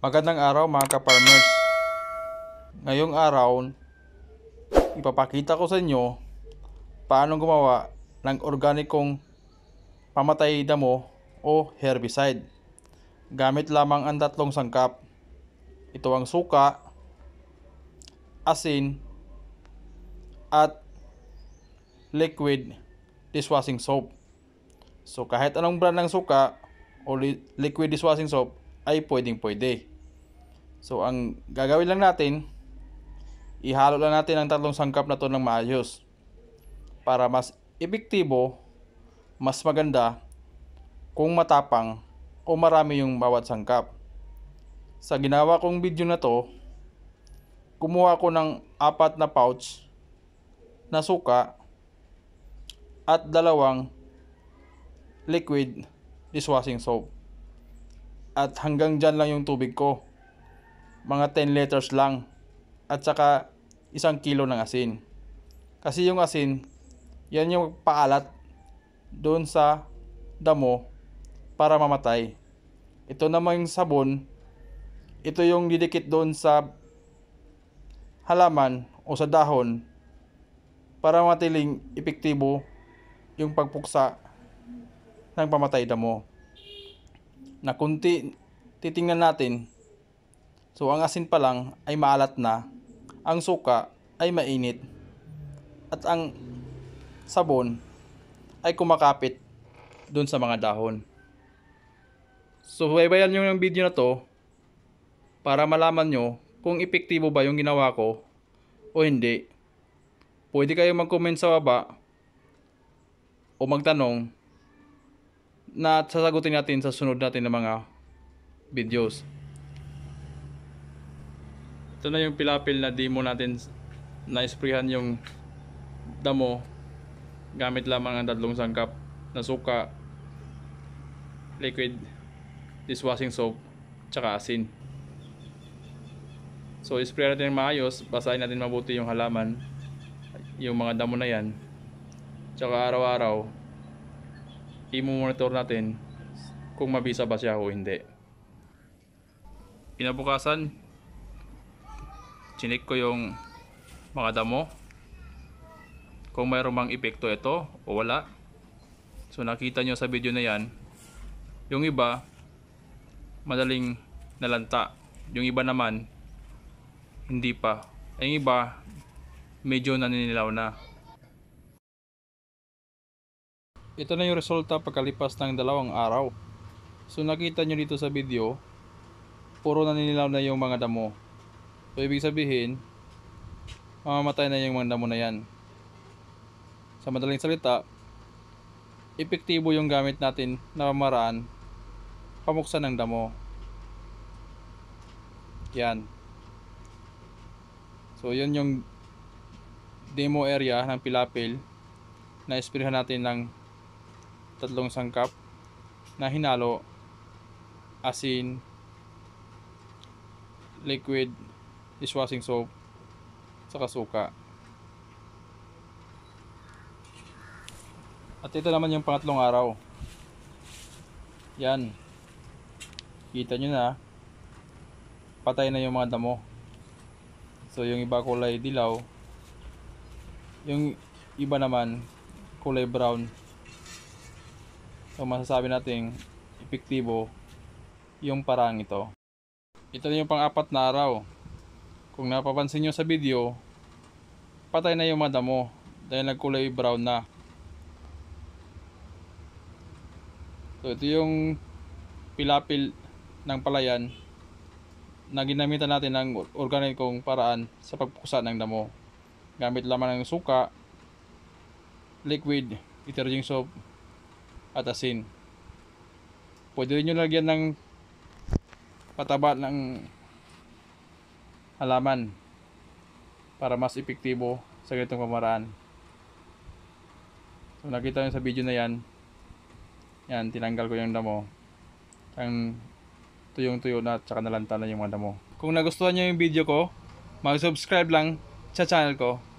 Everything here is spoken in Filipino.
Magandang araw mga ka-farmers. Ngayong araw, ipapakita ko sa inyo paano gumawa ng organikong pamatay damo o herbicide. Gamit lamang ang tatlong sangkap. Ito ang suka, asin, at liquid dishwashing soap. So kahit anong brand ng suka o liquid dishwashing soap ay pwedeng pwede. So ang gagawin lang natin, ihalo lang natin ang tatlong sangkap na to ng maayos para mas epektibo, mas maganda kung matapang o marami yung bawat sangkap. Sa ginawa kong video na to, kumuha ko ng apat na pouch na suka at dalawang liquid dishwashing soap. At hanggang dyan lang yung tubig ko mga 10 letters lang at saka isang kilo ng asin. Kasi yung asin, yan yung paalat doon sa damo para mamatay. Ito naman yung sabon, ito yung didikit doon sa halaman o sa dahon para matiling epektibo yung pagpuksa ng pamatay damo. Na kunti titingnan natin So ang asin pa lang ay maalat na, ang suka ay mainit, at ang sabon ay kumakapit dun sa mga dahon. So baybayan nyo yung video na to para malaman nyo kung epektibo ba yung ginawa ko o hindi. Pwede kayong mag-comment sa baba o magtanong na sasagutin natin sa sunod natin ng mga videos ito na yung pilapil na demo natin na sprayhan yung damo gamit lamang ang dadlong sangkap na suka liquid dishwashing soap tsaka asin so spray natin ng maayos basahin natin mabuti yung halaman yung mga damo na yan tsaka araw-araw i-monitor natin kung mabisa ba siya o hindi kinabukasan chinik ko yung mga damo kung mayroon bang epekto ito o wala so nakita nyo sa video na yan yung iba madaling nalanta yung iba naman hindi pa yung iba medyo naninilaw na ito na yung resulta pagkalipas ng dalawang araw so nakita nyo dito sa video puro naninilaw na yung mga damo So ibig sabihin, mamamatay na yung mga damo na yan. Sa madaling salita, epektibo yung gamit natin na pamaraan pamuksan ng damo. Yan. So yun yung demo area ng pilapil na isprihan natin ng tatlong sangkap na hinalo asin liquid dishwashing soap, saka suka. At ito naman yung pangatlong araw. Yan. Kita nyo na. Ah. Patay na yung mga damo. So yung iba kulay dilaw. Yung iba naman kulay brown. So masasabi nating epektibo yung parang ito. Ito na yung pang-apat na araw. Kung napapansin nyo sa video, patay na yung mga damo dahil nagkulay brown na. So ito yung pilapil ng palayan na ginamitan natin ng organikong paraan sa pagpukusa ng damo. Gamit lamang ng suka, liquid, detergent soap, at asin. Pwede rin nyo lagyan ng pataba ng halaman para mas epektibo sa ganitong pamaraan. So nakita nyo sa video na yan, yan tinanggal ko yung damo. Ang tuyong-tuyo na at saka nalanta na yung mga damo. Kung nagustuhan nyo yung video ko, mag-subscribe lang sa channel ko